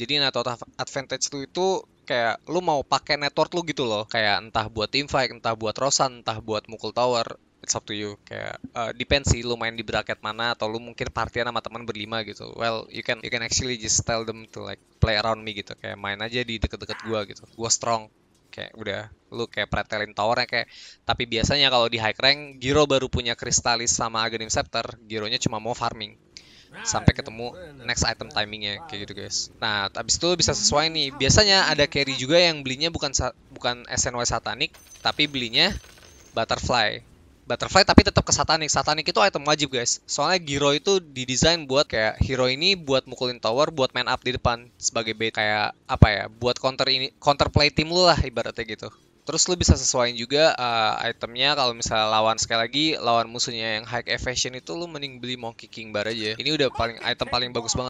Jadi network advantage lu itu kayak lu mau pakai network lu gitu loh. Kayak entah buat invite, entah buat rosan, entah buat mukul tower. It's up to you. Kayak uh, eh, depend sih lu main di bracket mana atau lu mungkin partian sama teman berlima gitu. Well, you can you can actually just tell them to like play around me gitu. Kayak main aja di deket-deket gua gitu. Gua strong kayak udah lu kayak pretelin towernya kayak tapi biasanya kalau di high rank Giro baru punya kristalis sama Aghanim Scepter Gironya cuma mau farming sampai ketemu next item timingnya kayak gitu guys nah abis itu bisa sesuai nih biasanya ada carry juga yang belinya bukan bukan SNY Satanic tapi belinya Butterfly Butterfly tapi tetap ke Satanic Satanic itu item wajib guys soalnya Giro itu didesain buat kayak hero ini buat mukulin tower buat main up di depan sebagai bait kayak apa ya buat counter ini counter play tim lu lah ibaratnya gitu Terus lu bisa sesuaiin juga uh, itemnya kalau misalnya lawan sekali lagi lawan musuhnya yang high evasion itu lu mending beli monkey king bar aja. Ini udah paling item paling bagus banget.